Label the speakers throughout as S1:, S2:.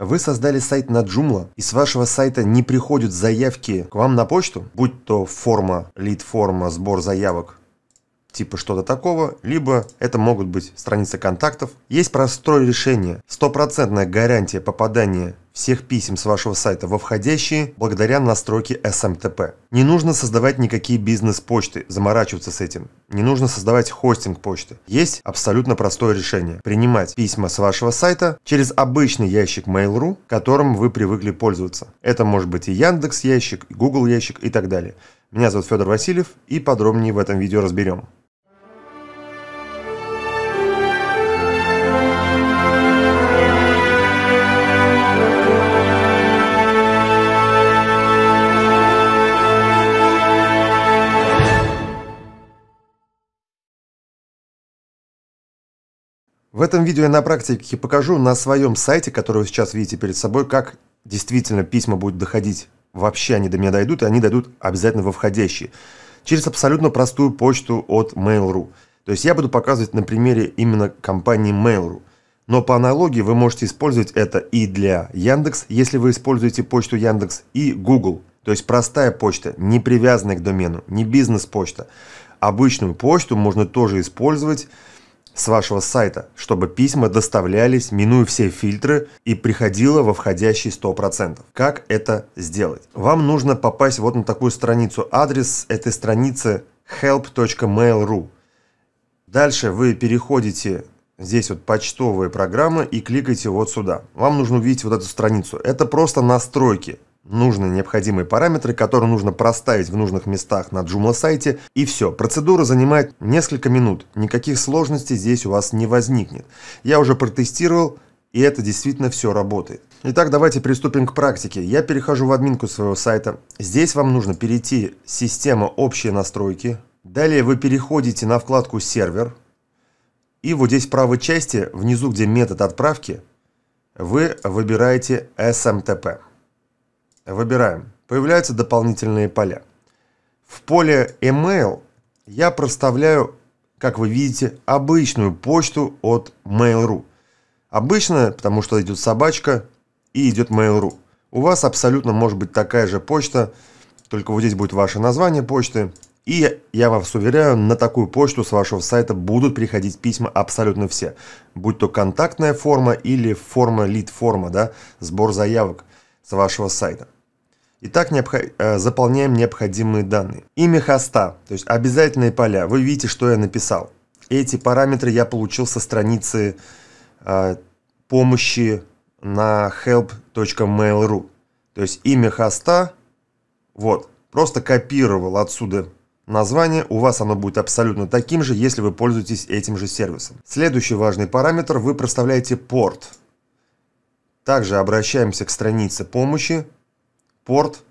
S1: Вы создали сайт на Joomla, и с вашего сайта не приходят заявки к вам на почту, будь то форма, лид-форма, сбор заявок, типа что-то такого, либо это могут быть страницы контактов. Есть простое решение, стопроцентная гарантия попадания всех писем с вашего сайта во входящие благодаря настройке SMTP. Не нужно создавать никакие бизнес-почты, заморачиваться с этим. Не нужно создавать хостинг почты. Есть абсолютно простое решение. Принимать письма с вашего сайта через обычный ящик Mail.ru, которым вы привыкли пользоваться. Это может быть и Яндекс ящик, и Google ящик и так далее. Меня зовут Федор Васильев и подробнее в этом видео разберем. В этом видео я на практике покажу на своем сайте, который вы сейчас видите перед собой, как действительно письма будут доходить. Вообще они до меня дойдут, и они дойдут обязательно во входящие. Через абсолютно простую почту от Mail.ru. То есть я буду показывать на примере именно компании Mail.ru. Но по аналогии вы можете использовать это и для Яндекс, если вы используете почту Яндекс, и Google. То есть простая почта, не привязанная к домену, не бизнес-почта. Обычную почту можно тоже использовать с вашего сайта, чтобы письма доставлялись, минуя все фильтры и приходило во входящий 100%. Как это сделать? Вам нужно попасть вот на такую страницу. Адрес этой страницы help.mail.ru. Дальше вы переходите здесь вот почтовые программы и кликайте вот сюда. Вам нужно увидеть вот эту страницу. Это просто настройки нужные необходимые параметры, которые нужно проставить в нужных местах на Joomla сайте, и все. Процедура занимает несколько минут, никаких сложностей здесь у вас не возникнет. Я уже протестировал, и это действительно все работает. Итак, давайте приступим к практике. Я перехожу в админку своего сайта. Здесь вам нужно перейти «Система. Общие настройки». Далее вы переходите на вкладку «Сервер». И вот здесь в правой части, внизу, где метод отправки, вы выбираете SMTP. Выбираем. Появляются дополнительные поля. В поле email я проставляю, как вы видите, обычную почту от Mail.ru. Обычная, потому что идет собачка и идет Mail.ru. У вас абсолютно может быть такая же почта, только вот здесь будет ваше название почты. И я вас уверяю, на такую почту с вашего сайта будут приходить письма абсолютно все. Будь то контактная форма или форма лид-форма, да, сбор заявок с вашего сайта. Итак, необхо... Э, заполняем необходимые данные. Имя хоста, то есть обязательные поля. Вы видите, что я написал. Эти параметры я получил со страницы э, помощи на help.mail.ru. То есть имя хоста, вот, просто копировал отсюда название, у вас оно будет абсолютно таким же, если вы пользуетесь этим же сервисом. Следующий важный параметр, вы проставляете порт. Также обращаемся к странице помощи, порт.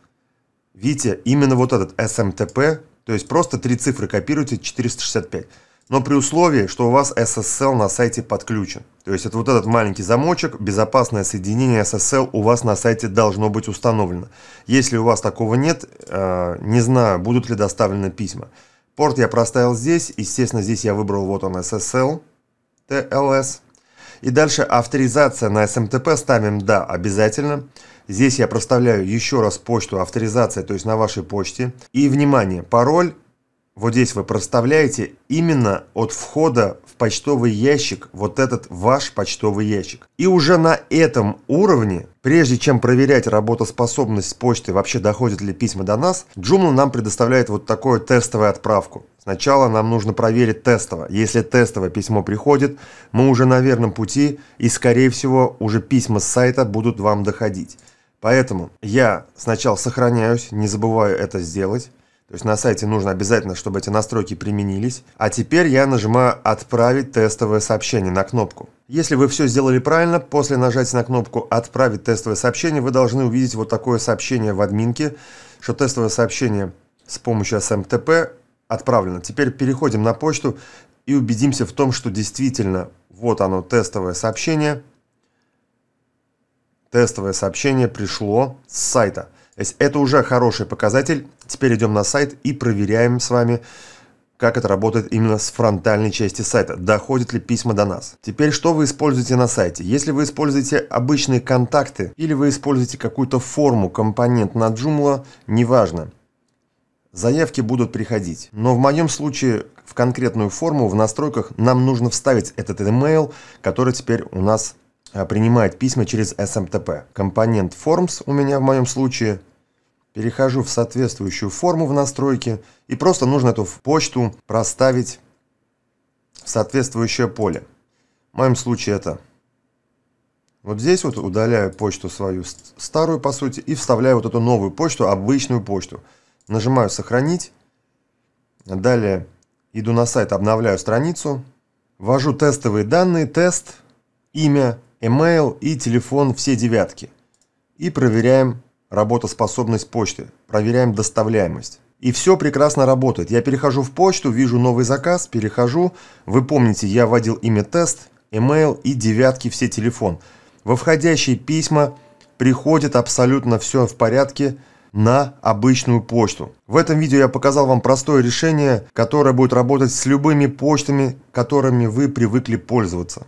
S1: Видите, именно вот этот SMTP, то есть просто три цифры копируйте 465. Но при условии, что у вас SSL на сайте подключен. То есть это вот этот маленький замочек, безопасное соединение SSL у вас на сайте должно быть установлено. Если у вас такого нет, э, не знаю, будут ли доставлены письма. Порт я проставил здесь, естественно, здесь я выбрал вот он SSL, TLS. И дальше авторизация на SMTP ставим «Да» Обязательно. Здесь я проставляю еще раз почту авторизация, то есть на вашей почте. И, внимание, пароль вот здесь вы проставляете именно от входа в почтовый ящик вот этот ваш почтовый ящик. И уже на этом уровне, прежде чем проверять работоспособность почты, вообще доходят ли письма до нас, Joomla нам предоставляет вот такую тестовую отправку. Сначала нам нужно проверить тестово. Если тестовое письмо приходит, мы уже на верном пути и, скорее всего, уже письма с сайта будут вам доходить. Поэтому я сначала сохраняюсь, не забываю это сделать. То есть на сайте нужно обязательно, чтобы эти настройки применились. А теперь я нажимаю «Отправить тестовое сообщение» на кнопку. Если вы все сделали правильно, после нажатия на кнопку «Отправить тестовое сообщение» вы должны увидеть вот такое сообщение в админке, что тестовое сообщение с помощью SMTP отправлено. Теперь переходим на почту и убедимся в том, что действительно вот оно, тестовое сообщение – Тестовое сообщение пришло с сайта. То есть это уже хороший показатель. Теперь идем на сайт и проверяем с вами, как это работает именно с фронтальной части сайта, доходят ли письма до нас. Теперь, что вы используете на сайте? Если вы используете обычные контакты или вы используете какую-то форму, компонент на Joomla, неважно, заявки будут приходить. Но в моем случае в конкретную форму в настройках нам нужно вставить этот email, который теперь у нас а, принимает письма через SMTP. Компонент Forms у меня в моем случае. Перехожу в соответствующую форму в настройке и просто нужно эту почту проставить в соответствующее поле. В моем случае это вот здесь вот удаляю почту свою старую, по сути, и вставляю вот эту новую почту, обычную почту. Нажимаю «Сохранить». Далее иду на сайт, обновляю страницу. Ввожу тестовые данные, тест, имя, email и телефон все девятки. И проверяем работоспособность почты, проверяем доставляемость. И все прекрасно работает. Я перехожу в почту, вижу новый заказ, перехожу. Вы помните, я вводил имя тест, email и девятки все телефон. Во входящие письма приходит абсолютно все в порядке на обычную почту. В этом видео я показал вам простое решение, которое будет работать с любыми почтами, которыми вы привыкли пользоваться.